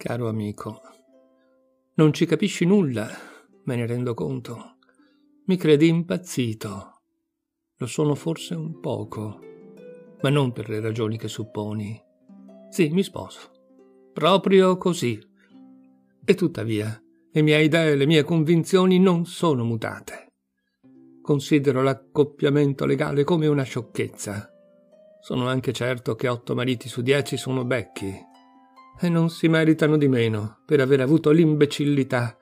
Caro amico, non ci capisci nulla, me ne rendo conto. Mi credi impazzito. Lo sono forse un poco, ma non per le ragioni che supponi. Sì, mi sposo. Proprio così. E tuttavia, le mie idee e le mie convinzioni non sono mutate. Considero l'accoppiamento legale come una sciocchezza. Sono anche certo che otto mariti su dieci sono becchi e non si meritano di meno per aver avuto l'imbecillità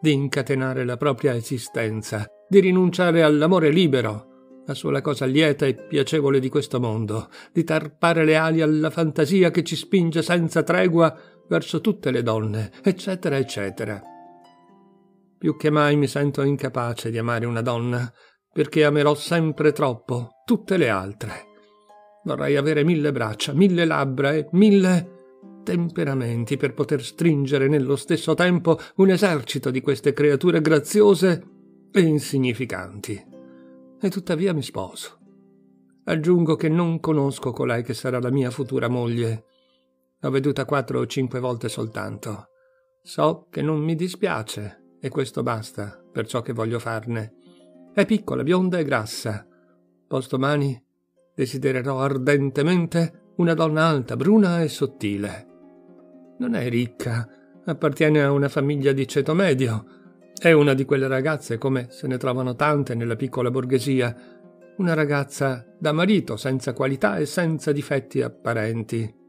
di incatenare la propria esistenza, di rinunciare all'amore libero, la sola cosa lieta e piacevole di questo mondo, di tarpare le ali alla fantasia che ci spinge senza tregua verso tutte le donne, eccetera, eccetera. Più che mai mi sento incapace di amare una donna, perché amerò sempre troppo tutte le altre. Vorrei avere mille braccia, mille labbra e mille temperamenti per poter stringere nello stesso tempo un esercito di queste creature graziose e insignificanti. E tuttavia mi sposo. Aggiungo che non conosco colei che sarà la mia futura moglie. L'ho veduta quattro o cinque volte soltanto. So che non mi dispiace, e questo basta per ciò che voglio farne. È piccola, bionda e grassa. Posto Postomani desidererò ardentemente una donna alta, bruna e sottile. Non è ricca, appartiene a una famiglia di ceto medio. È una di quelle ragazze, come se ne trovano tante nella piccola borghesia, una ragazza da marito, senza qualità e senza difetti apparenti.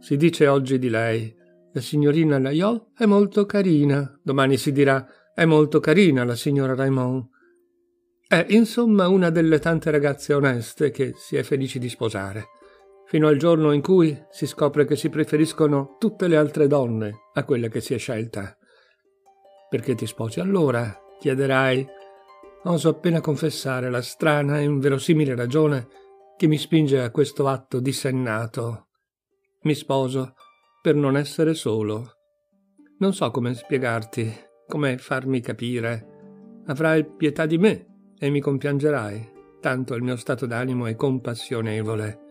Si dice oggi di lei, la signorina Laiol è molto carina, domani si dirà è molto carina la signora Raymond. È insomma una delle tante ragazze oneste che si è felici di sposare fino al giorno in cui si scopre che si preferiscono tutte le altre donne a quella che si è scelta. Perché ti sposi allora? chiederai. Oso appena confessare la strana e inverosimile ragione che mi spinge a questo atto dissennato. Mi sposo per non essere solo. Non so come spiegarti, come farmi capire. Avrai pietà di me e mi compiangerai, tanto il mio stato d'animo è compassionevole.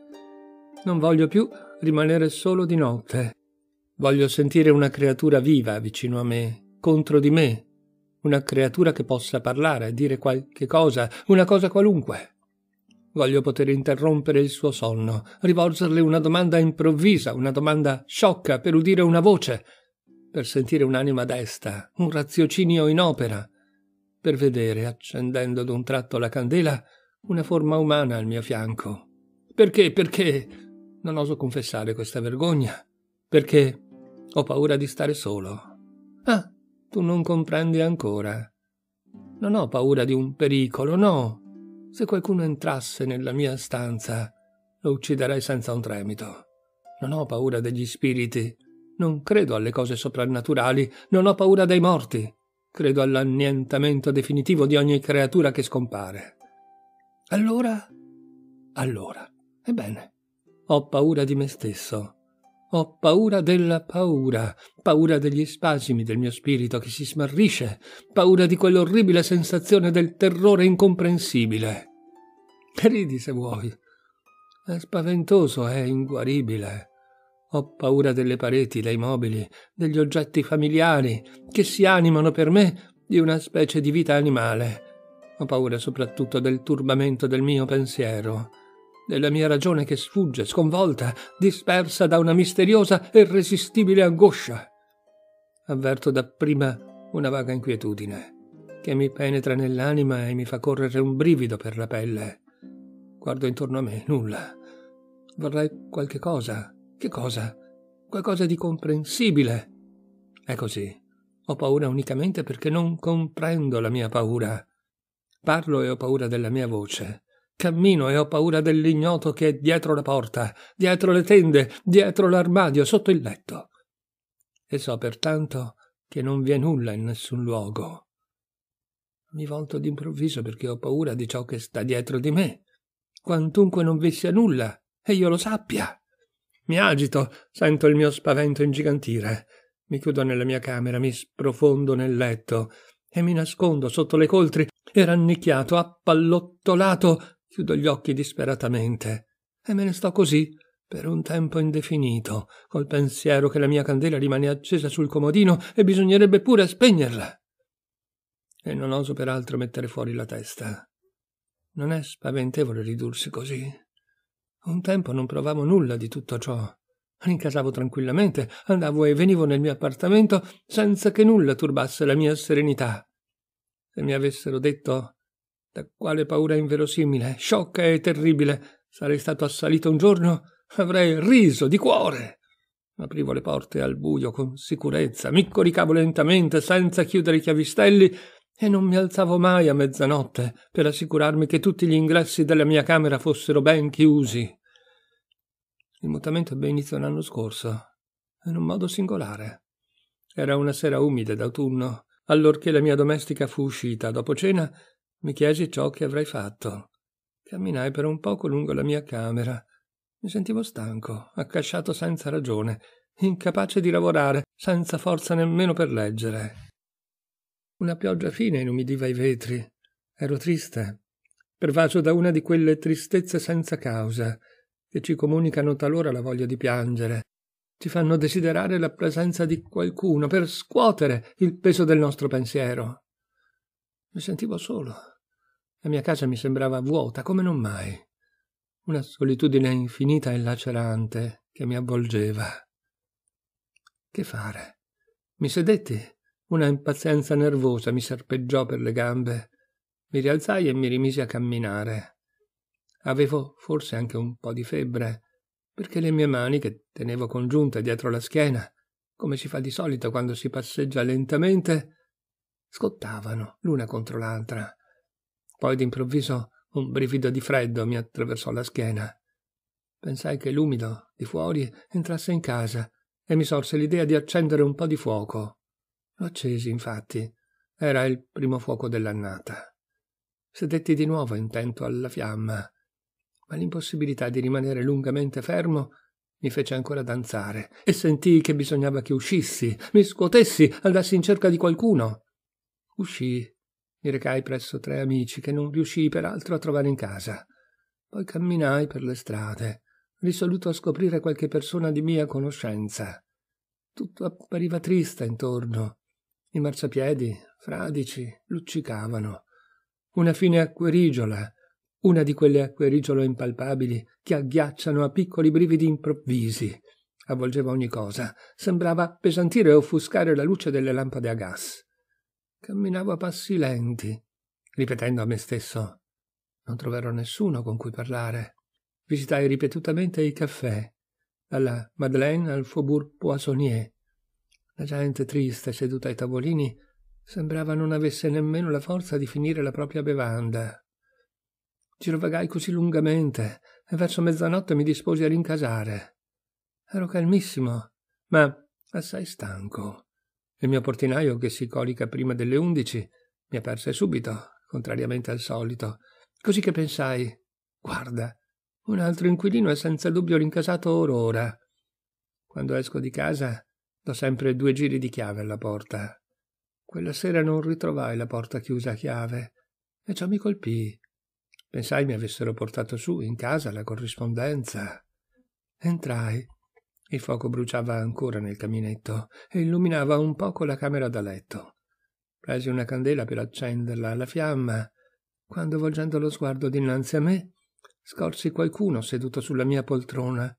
Non voglio più rimanere solo di notte. Voglio sentire una creatura viva vicino a me, contro di me. Una creatura che possa parlare, dire qualche cosa, una cosa qualunque. Voglio poter interrompere il suo sonno, rivolgerle una domanda improvvisa, una domanda sciocca, per udire una voce, per sentire un'anima desta, un raziocinio in opera, per vedere, accendendo d'un tratto la candela, una forma umana al mio fianco. Perché, perché? Non oso confessare questa vergogna, perché ho paura di stare solo. Ah, tu non comprendi ancora. Non ho paura di un pericolo, no. Se qualcuno entrasse nella mia stanza, lo ucciderei senza un tremito. Non ho paura degli spiriti. Non credo alle cose soprannaturali. Non ho paura dei morti. Credo all'annientamento definitivo di ogni creatura che scompare. Allora? Allora. Ebbene, ho paura di me stesso. Ho paura della paura, paura degli spasimi del mio spirito che si smarrisce, paura di quell'orribile sensazione del terrore incomprensibile. Ridi se vuoi. È spaventoso, è inguaribile. Ho paura delle pareti, dei mobili, degli oggetti familiari che si animano per me di una specie di vita animale. Ho paura soprattutto del turbamento del mio pensiero della mia ragione che sfugge, sconvolta, dispersa da una misteriosa e irresistibile angoscia. Avverto dapprima una vaga inquietudine che mi penetra nell'anima e mi fa correre un brivido per la pelle. Guardo intorno a me, nulla. Vorrei qualche cosa. Che cosa? Qualcosa di comprensibile. È così. Ho paura unicamente perché non comprendo la mia paura. Parlo e ho paura della mia voce. Cammino e ho paura dell'ignoto che è dietro la porta, dietro le tende, dietro l'armadio, sotto il letto. E so pertanto che non vi è nulla in nessun luogo. Mi volto d'improvviso perché ho paura di ciò che sta dietro di me. Quantunque non vi sia nulla, e io lo sappia. Mi agito, sento il mio spavento ingigantire. Mi chiudo nella mia camera, mi sprofondo nel letto e mi nascondo sotto le coltri e rannicchiato, appallottolato Chiudo gli occhi disperatamente e me ne sto così per un tempo indefinito, col pensiero che la mia candela rimane accesa sul comodino e bisognerebbe pure spegnerla. E non oso peraltro mettere fuori la testa. Non è spaventevole ridursi così. Un tempo non provavo nulla di tutto ciò. Rincasavo tranquillamente, andavo e venivo nel mio appartamento senza che nulla turbasse la mia serenità. Se mi avessero detto da quale paura inverosimile, sciocca e terribile sarei stato assalito un giorno? Avrei riso di cuore. Aprivo le porte al buio con sicurezza, mi coricavo lentamente senza chiudere i chiavistelli e non mi alzavo mai a mezzanotte per assicurarmi che tutti gli ingressi della mia camera fossero ben chiusi. Il mutamento ebbe inizio l'anno scorso, in un modo singolare. Era una sera umida d'autunno, allorché la mia domestica fu uscita dopo cena mi chiesi ciò che avrei fatto. Camminai per un poco lungo la mia camera. Mi sentivo stanco, accasciato senza ragione, incapace di lavorare, senza forza nemmeno per leggere. Una pioggia fine inumidiva i vetri. Ero triste, pervaso da una di quelle tristezze senza causa, che ci comunicano talora la voglia di piangere, ci fanno desiderare la presenza di qualcuno per scuotere il peso del nostro pensiero. Mi sentivo solo. La mia casa mi sembrava vuota come non mai. Una solitudine infinita e lacerante che mi avvolgeva. Che fare? Mi sedetti. Una impazienza nervosa mi serpeggiò per le gambe. Mi rialzai e mi rimisi a camminare. Avevo forse anche un po' di febbre, perché le mie mani, che tenevo congiunte dietro la schiena, come si fa di solito quando si passeggia lentamente, scottavano l'una contro l'altra. Poi d'improvviso un brivido di freddo mi attraversò la schiena. Pensai che l'umido di fuori entrasse in casa e mi sorse l'idea di accendere un po' di fuoco. Lo accesi, infatti. Era il primo fuoco dell'annata. Sedetti di nuovo intento alla fiamma, ma l'impossibilità di rimanere lungamente fermo mi fece ancora danzare e sentii che bisognava che uscissi, mi scuotessi, andassi in cerca di qualcuno. Uscii. Mi recai presso tre amici che non riuscii peraltro a trovare in casa. Poi camminai per le strade, risoluto a scoprire qualche persona di mia conoscenza. Tutto appariva triste intorno. I marciapiedi, fradici, luccicavano. Una fine acquerigiola, una di quelle acquerigiola impalpabili che agghiacciano a piccoli brividi improvvisi. Avvolgeva ogni cosa, sembrava appesantire e offuscare la luce delle lampade a gas. Camminavo a passi lenti, ripetendo a me stesso non troverò nessuno con cui parlare. Visitai ripetutamente i caffè, dalla Madeleine al Faubourg Poissonnier. La gente triste seduta ai tavolini sembrava non avesse nemmeno la forza di finire la propria bevanda. Girovagai così lungamente e verso mezzanotte mi disposi a rincasare. Ero calmissimo, ma assai stanco. Il mio portinaio, che si colica prima delle undici, mi aperse subito, contrariamente al solito, così che pensai guarda, un altro inquilino è senza dubbio rincasato or ora. Quando esco di casa do sempre due giri di chiave alla porta. Quella sera non ritrovai la porta chiusa a chiave, e ciò mi colpì. Pensai mi avessero portato su in casa la corrispondenza. Entrai il fuoco bruciava ancora nel caminetto e illuminava un poco la camera da letto. Presi una candela per accenderla alla fiamma, quando volgendo lo sguardo dinanzi a me, scorsi qualcuno seduto sulla mia poltrona,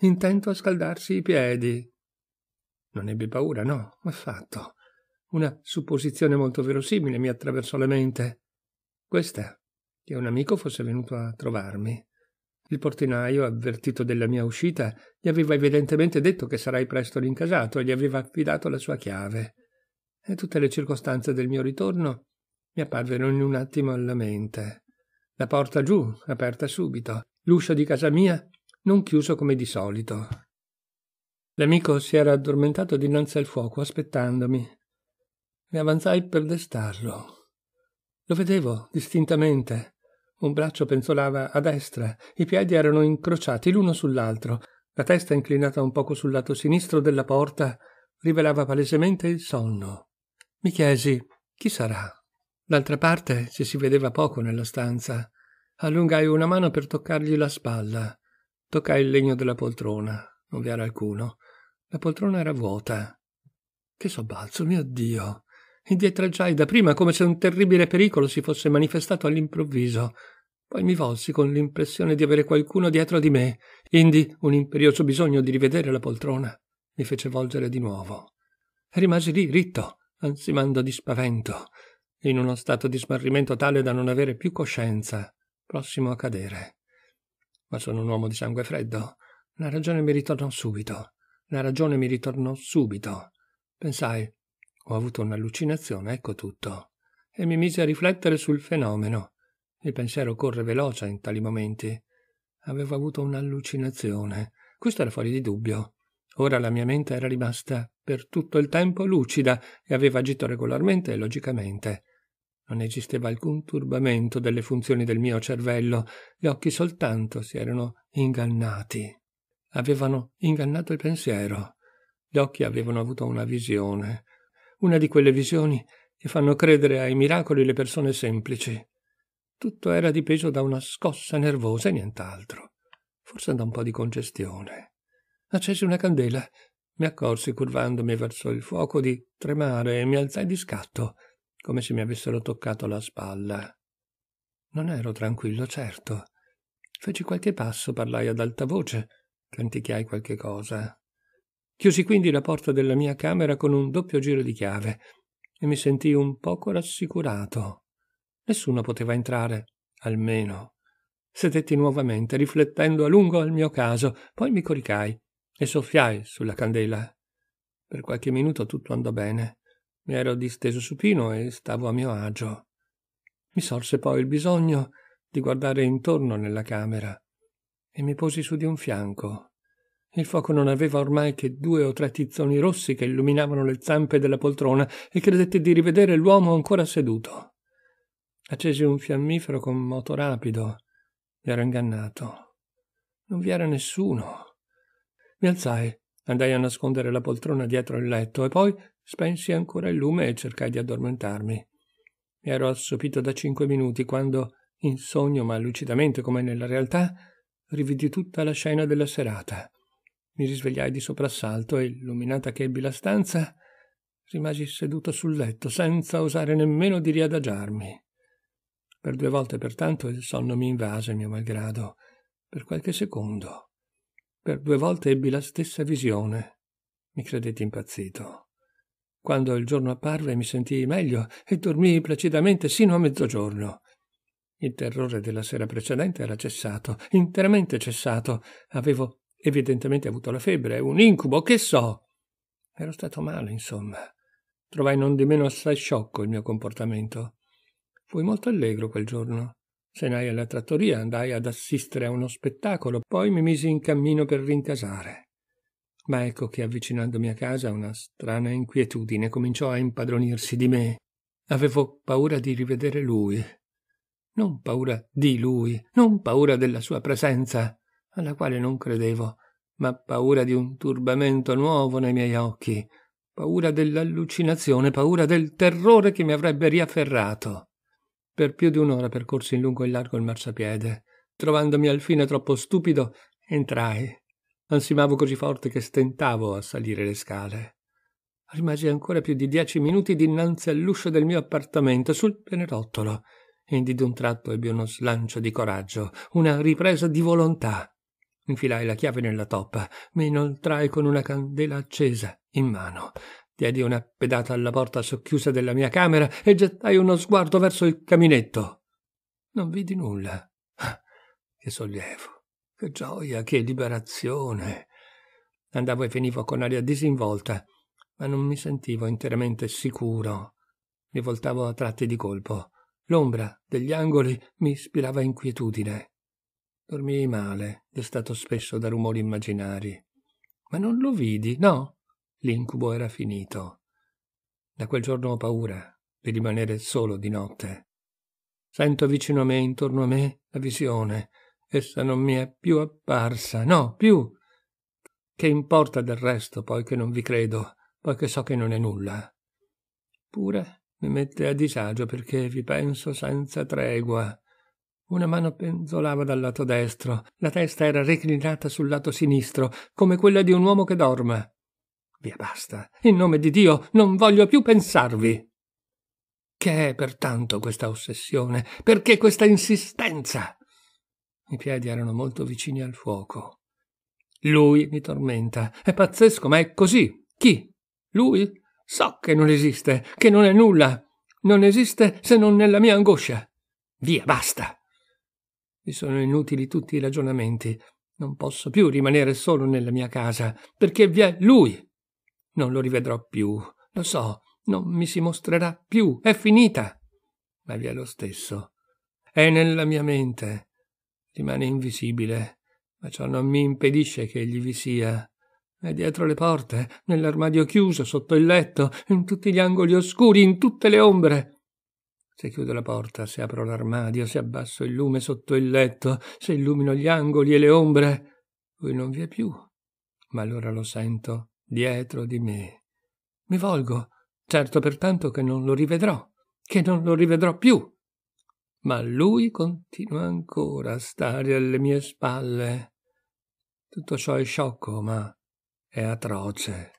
intento a scaldarsi i piedi. Non ebbi paura, no, affatto. Una supposizione molto verosimile mi attraversò la mente. Questa, che un amico fosse venuto a trovarmi. Il portinaio, avvertito della mia uscita, gli aveva evidentemente detto che sarei presto rincasato e gli aveva affidato la sua chiave. E tutte le circostanze del mio ritorno mi apparvero in un attimo alla mente. La porta giù, aperta subito, l'uscio di casa mia non chiuso come di solito. L'amico si era addormentato dinanzi al fuoco, aspettandomi. Ne avanzai per destarlo. Lo vedevo distintamente, un braccio penzolava a destra, i piedi erano incrociati l'uno sull'altro, la testa inclinata un poco sul lato sinistro della porta rivelava palesemente il sonno. Mi chiesi chi sarà. D'altra parte ci si vedeva poco nella stanza. Allungai una mano per toccargli la spalla. Toccai il legno della poltrona. Non vi era alcuno. La poltrona era vuota. Che sobbalzo, mio Dio! Indietreggiai da prima come se un terribile pericolo si fosse manifestato all'improvviso. Poi mi volsi con l'impressione di avere qualcuno dietro di me, indi un imperioso bisogno di rivedere la poltrona mi fece volgere di nuovo. E rimasi lì ritto, ansimando di spavento, in uno stato di smarrimento tale da non avere più coscienza, prossimo a cadere. Ma sono un uomo di sangue freddo. La ragione mi ritornò subito. La ragione mi ritornò subito. Pensai, ho avuto un'allucinazione, ecco tutto. E mi misi a riflettere sul fenomeno. Il pensiero corre veloce in tali momenti. Avevo avuto un'allucinazione. Questo era fuori di dubbio. Ora la mia mente era rimasta per tutto il tempo lucida e aveva agito regolarmente e logicamente. Non esisteva alcun turbamento delle funzioni del mio cervello, gli occhi soltanto si erano ingannati. Avevano ingannato il pensiero. Gli occhi avevano avuto una visione, una di quelle visioni che fanno credere ai miracoli le persone semplici. Tutto era dipeso da una scossa nervosa e nient'altro. Forse da un po' di congestione. Accesi una candela. Mi accorsi, curvandomi verso il fuoco, di tremare e mi alzai di scatto, come se mi avessero toccato la spalla. Non ero tranquillo, certo. Feci qualche passo, parlai ad alta voce, canticchiai qualche cosa. Chiusi quindi la porta della mia camera con un doppio giro di chiave e mi sentii un poco rassicurato. Nessuno poteva entrare, almeno. Sedetti nuovamente, riflettendo a lungo al mio caso, poi mi coricai e soffiai sulla candela. Per qualche minuto tutto andò bene. Mi ero disteso supino e stavo a mio agio. Mi sorse poi il bisogno di guardare intorno nella camera e mi posi su di un fianco. Il fuoco non aveva ormai che due o tre tizzoni rossi che illuminavano le zampe della poltrona e credetti di rivedere l'uomo ancora seduto. Accesi un fiammifero con moto rapido. Mi ero ingannato. Non vi era nessuno. Mi alzai, andai a nascondere la poltrona dietro il letto e poi spensi ancora il lume e cercai di addormentarmi. Mi ero assopito da cinque minuti quando, in sogno ma lucidamente come nella realtà, rividi tutta la scena della serata. Mi risvegliai di soprassalto e, illuminata che ebbi la stanza, rimasi seduto sul letto senza osare nemmeno di riadagiarmi. Per due volte pertanto il sonno mi invase, mio malgrado, per qualche secondo. Per due volte ebbi la stessa visione. Mi credetti impazzito. Quando il giorno apparve mi sentii meglio e dormii placidamente sino a mezzogiorno. Il terrore della sera precedente era cessato, interamente cessato. Avevo evidentemente avuto la febbre, un incubo, che so. Ero stato male, insomma. Trovai non di meno assai sciocco il mio comportamento. Fui molto allegro quel giorno. Senai alla trattoria, andai ad assistere a uno spettacolo, poi mi misi in cammino per rincasare. Ma ecco che avvicinandomi a casa una strana inquietudine cominciò a impadronirsi di me. Avevo paura di rivedere lui. Non paura di lui, non paura della sua presenza, alla quale non credevo, ma paura di un turbamento nuovo nei miei occhi, paura dell'allucinazione, paura del terrore che mi avrebbe riafferrato. Per più di un'ora percorsi in lungo e in largo il marciapiede. Trovandomi alfine troppo stupido, entrai. Ansimavo così forte che stentavo a salire le scale. Rimasi ancora più di dieci minuti dinanzi all'uscio del mio appartamento, sul pianerottolo. Indi d'un tratto ebbi uno slancio di coraggio, una ripresa di volontà. Infilai la chiave nella toppa, mi inoltrai con una candela accesa in mano. Diedi una pedata alla porta socchiusa della mia camera e gettai uno sguardo verso il caminetto. Non vidi nulla. Ah, che sollievo, che gioia, che liberazione. Andavo e venivo con aria disinvolta, ma non mi sentivo interamente sicuro. Mi voltavo a tratti di colpo. L'ombra degli angoli mi ispirava inquietudine. Dormii male, destato spesso da rumori immaginari. Ma non lo vidi, no? L'incubo era finito. Da quel giorno ho paura di rimanere solo di notte. Sento vicino a me, intorno a me, la visione. Essa non mi è più apparsa, no, più. Che importa del resto, poiché non vi credo, poiché so che non è nulla. Pure mi mette a disagio perché vi penso senza tregua. Una mano penzolava dal lato destro, la testa era reclinata sul lato sinistro, come quella di un uomo che dorma. Via, basta. In nome di Dio, non voglio più pensarvi. Che è pertanto questa ossessione? Perché questa insistenza? I piedi erano molto vicini al fuoco. Lui mi tormenta. È pazzesco, ma è così. Chi? Lui? So che non esiste, che non è nulla. Non esiste se non nella mia angoscia. Via, basta. Mi sono inutili tutti i ragionamenti. Non posso più rimanere solo nella mia casa, perché vi è lui. Non lo rivedrò più, lo so, non mi si mostrerà più, è finita. Ma vi è lo stesso. È nella mia mente. Rimane invisibile, ma ciò non mi impedisce che egli vi sia. È dietro le porte, nell'armadio chiuso, sotto il letto, in tutti gli angoli oscuri, in tutte le ombre. Se chiudo la porta, se apro l'armadio, se abbasso il lume sotto il letto, se illumino gli angoli e le ombre, lui non vi è più. Ma allora lo sento dietro di me. Mi volgo, certo pertanto che non lo rivedrò, che non lo rivedrò più. Ma lui continua ancora a stare alle mie spalle. Tutto ciò è sciocco, ma è atroce.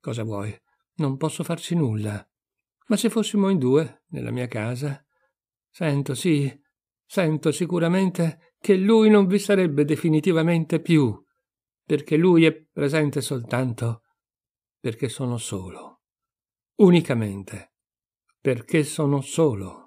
Cosa vuoi? Non posso farci nulla. Ma se fossimo in due, nella mia casa, sento sì, sento sicuramente che lui non vi sarebbe definitivamente più perché lui è presente soltanto perché sono solo, unicamente perché sono solo.